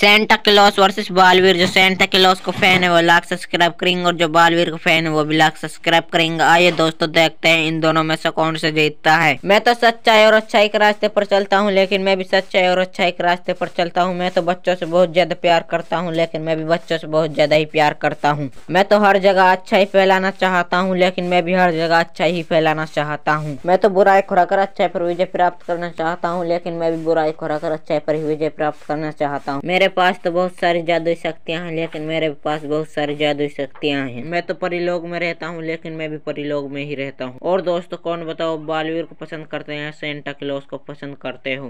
Santa Claus versus Baalveer जो Santa Claus को fan है वो लाख सब्सक्राइब करेंगे और जो बालवीर को फैन है वो भी लाख सब्सक्राइब करेंगे आइए दोस्तों देखते हैं इन दोनों में से कौन से जीतता है मैं तो सच्चाई और अच्छाई के रास्ते पर चलता हूँ लेकिन मैं भी सच्चाई और अच्छाई के रास्ते पर चलता हूँ मैं तो बच्चों से बहुत ज्यादा प्यार करता हूँ लेकिन मैं भी बच्चों से बहुत ज्यादा ही प्यार करता हूँ मैं तो हर जगह ही फैलाना चाहता हूँ लेकिन मैं भी हर जगह अच्छा ही फैलाना चाहता हूँ मैं तो बुराई खुराकर अच्छाई पर विजय प्राप्त करना चाहता हूँ लेकिन मैं भी बुराई खुराकर अच्छाई पर ही विजय प्राप्त करना चाहता हूँ मेरे मेरे पास तो बहुत सारी जादू शक्तियाँ हैं लेकिन मेरे पास बहुत सारी जादू शक्तियाँ हैं मैं तो परिलोक में रहता हूँ लेकिन मैं भी परिलोक में ही रहता हूँ और दोस्तों कौन बताओ बालवीर को पसंद करते हैं सेंटा क्लॉज को पसंद करते हो